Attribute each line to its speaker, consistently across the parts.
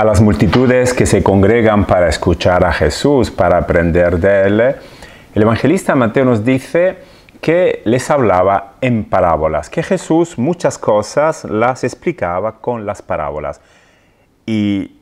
Speaker 1: a las multitudes que se congregan para escuchar a Jesús, para aprender de él, el evangelista Mateo nos dice que les hablaba en parábolas, que Jesús muchas cosas las explicaba con las parábolas. Y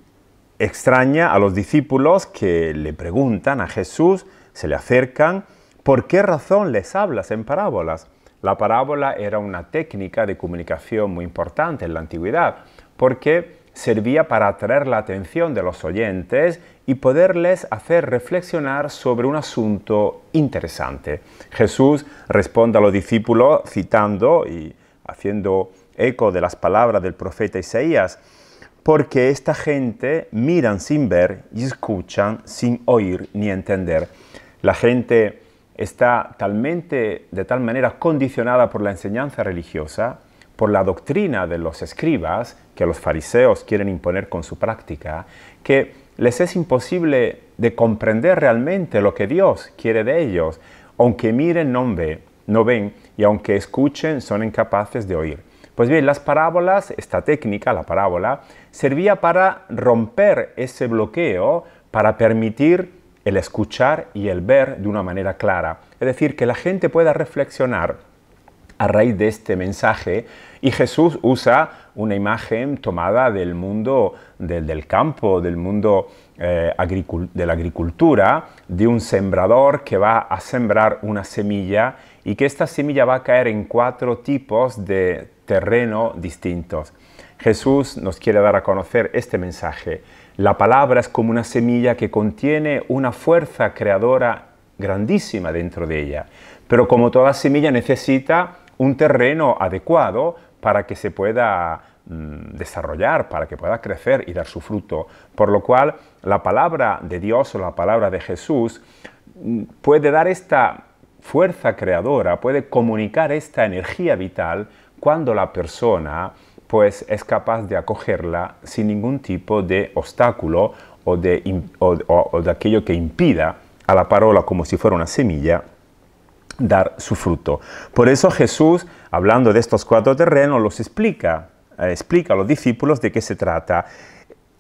Speaker 1: extraña a los discípulos que le preguntan a Jesús, se le acercan, ¿por qué razón les hablas en parábolas? La parábola era una técnica de comunicación muy importante en la antigüedad, porque servía para atraer la atención de los oyentes y poderles hacer reflexionar sobre un asunto interesante. Jesús responde a los discípulos citando y haciendo eco de las palabras del profeta Isaías, porque esta gente miran sin ver y escuchan sin oír ni entender. La gente está talmente, de tal manera condicionada por la enseñanza religiosa por la doctrina de los escribas que los fariseos quieren imponer con su práctica, que les es imposible de comprender realmente lo que Dios quiere de ellos, aunque miren no ven, no ven y aunque escuchen son incapaces de oír. Pues bien, las parábolas, esta técnica, la parábola, servía para romper ese bloqueo, para permitir el escuchar y el ver de una manera clara. Es decir, que la gente pueda reflexionar a raíz de este mensaje y Jesús usa una imagen tomada del mundo del campo, del mundo eh, de la agricultura, de un sembrador que va a sembrar una semilla y que esta semilla va a caer en cuatro tipos de terreno distintos. Jesús nos quiere dar a conocer este mensaje. La palabra es como una semilla que contiene una fuerza creadora grandísima dentro de ella, pero como toda semilla necesita un terreno adecuado para que se pueda mm, desarrollar, para que pueda crecer y dar su fruto. Por lo cual, la palabra de Dios o la palabra de Jesús mm, puede dar esta fuerza creadora, puede comunicar esta energía vital cuando la persona pues es capaz de acogerla sin ningún tipo de obstáculo o de, o de aquello que impida a la parola como si fuera una semilla dar su fruto. Por eso Jesús, hablando de estos cuatro terrenos, los explica, eh, explica a los discípulos de qué se trata.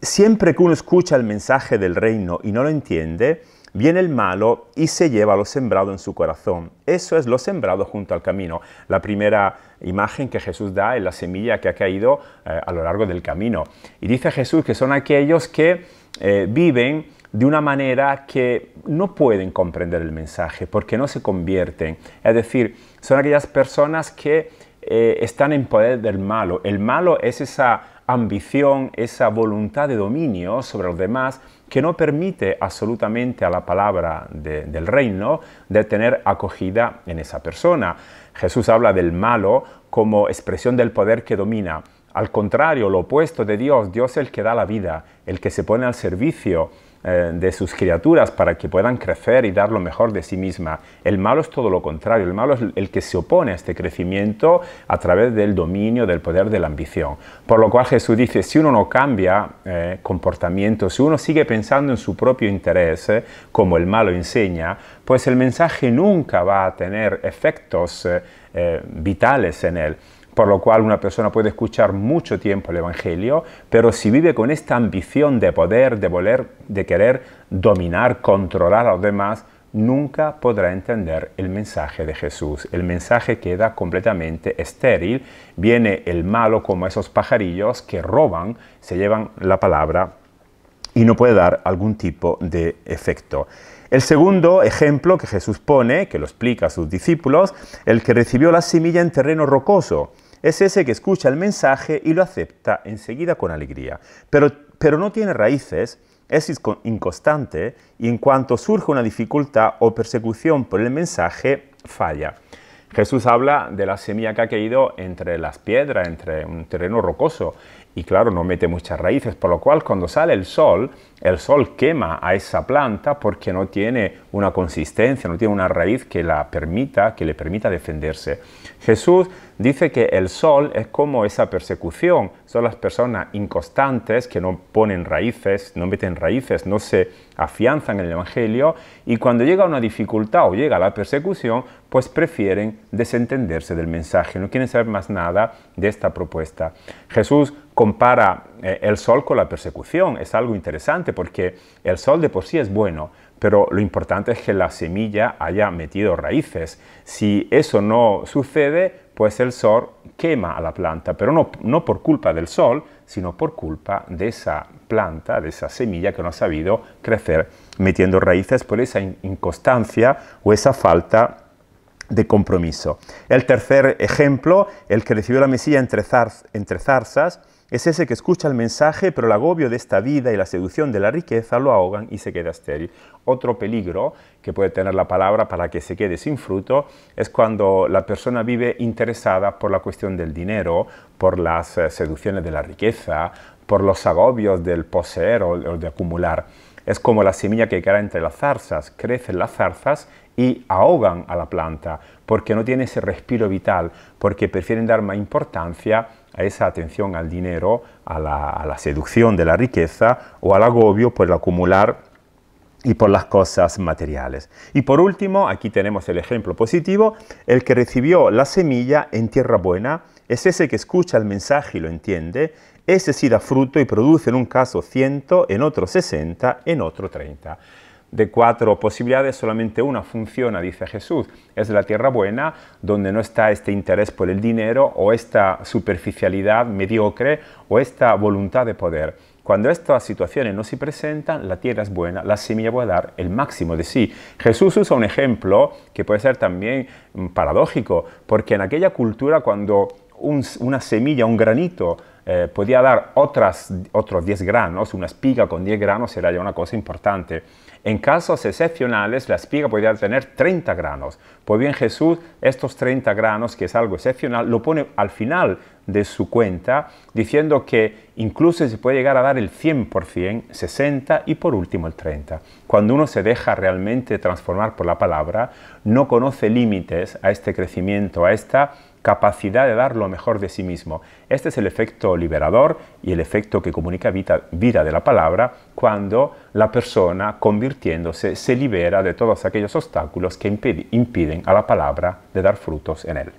Speaker 1: Siempre que uno escucha el mensaje del reino y no lo entiende, viene el malo y se lleva lo sembrado en su corazón. Eso es lo sembrado junto al camino. La primera imagen que Jesús da es la semilla que ha caído eh, a lo largo del camino. Y dice Jesús que son aquellos que eh, viven de una manera que no pueden comprender el mensaje porque no se convierten. Es decir, son aquellas personas que eh, están en poder del malo. El malo es esa ambición, esa voluntad de dominio sobre los demás que no permite absolutamente a la palabra del reino de tener acogida en esa persona. Jesús habla del malo como expresión del poder que domina. Al contrario, lo opuesto de Dios, Dios es el que da la vida, el que se pone al servicio, eh, de sus criaturas para que puedan crecer y dar lo mejor de sí misma. El malo es todo lo contrario, el malo es el que se opone a este crecimiento a través del dominio, del poder, de la ambición. Por lo cual Jesús dice, si uno no cambia eh, comportamiento, si uno sigue pensando en su propio interés, eh, como el malo enseña, pues el mensaje nunca va a tener efectos vitales en él por lo cual una persona puede escuchar mucho tiempo el Evangelio, pero si vive con esta ambición de poder, de, voler, de querer dominar, controlar a los demás, nunca podrá entender el mensaje de Jesús. El mensaje queda completamente estéril. Viene el malo como esos pajarillos que roban, se llevan la palabra y no puede dar algún tipo de efecto. El segundo ejemplo que Jesús pone, que lo explica a sus discípulos, el que recibió la semilla en terreno rocoso es ese que escucha el mensaje y lo acepta enseguida con alegría, pero, no tiene raíces, es inconstante y en cuanto surge una dificultad o persecución por el mensaje, falla. Jesús habla de la semilla que ha caído entre las piedras, entre un terreno rocoso, y claro, no mete muchas raíces, por lo cual cuando sale el sol, el sol quema a esa planta porque no tiene una consistencia, no tiene una raíz que la permita, que le permita defenderse. Jesús dice que el sol es como esa persecución, son las personas inconstantes que no ponen raíces, no meten raíces, no se afianzan en el Evangelio y cuando llega una dificultad o llega la persecución, pues prefieren desentenderse del mensaje, no quieren saber más nada de esta propuesta. Jesús compara eh, el sol con la persecución, es algo interesante porque el sol de por sí es bueno, pero lo importante es que la semilla haya metido raíces. Si eso no sucede, pues el sol quema a la planta, pero no, por culpa del sol, sino por culpa de esa planta, de esa semilla que no ha sabido crecer metiendo raíces por esa inconstancia o esa falta de compromiso. El tercer ejemplo, el que recibió la mesilla entre, entre zarzas, es ese que escucha el mensaje, pero el agobio de esta vida y la seducción de la riqueza lo ahogan y se queda estéril. Otro peligro que puede tener la palabra para que se quede sin fruto es cuando la persona vive interesada por la cuestión del dinero, por las eh, seducciones de la riqueza, por los agobios del poseer o de acumular. Es como la semilla que cae entre las zarzas, crecen las zarzas y ahogan a la planta porque no tiene ese respiro vital, porque prefieren dar más importancia a esa atención al dinero, a la, seducción de la riqueza o al agobio por el acumular y por las cosas materiales. Y por último, aquí tenemos el ejemplo positivo, el que recibió la semilla en tierra buena es ese que escucha el mensaje y lo entiende, ese sí da fruto y produce en un caso 100, en otro 60, en otro 30. De cuatro posibilidades, solamente una funciona, dice Jesús. Es la tierra buena, donde no está este interés por el dinero o esta superficialidad mediocre o esta voluntad de poder. Cuando estas situaciones no se presentan, la tierra es buena, la semilla puede dar el máximo de sí. Jesús usa un ejemplo que puede ser también mm, paradójico, porque en aquella cultura cuando una semilla, un granito, eh, podía dar otros 10 granos, una espiga con 10 granos era ya una cosa importante. En casos excepcionales, la espiga podía tener 30 granos. Pues bien, Jesús estos 30 granos, que es algo excepcional, lo pone al final de su cuenta, diciendo que incluso se puede llegar a dar el 100%, 60% y por último el 30%. Cuando uno se deja realmente transformar por la palabra, no conoce límites a este crecimiento, a esta capacidad de dar lo mejor de sí mismo. Este es el efecto liberador y el efecto que comunica vida, vida de la palabra cuando la persona, convirtiéndose, se libera de todos aquellos obstáculos que impiden a la palabra de dar frutos en él.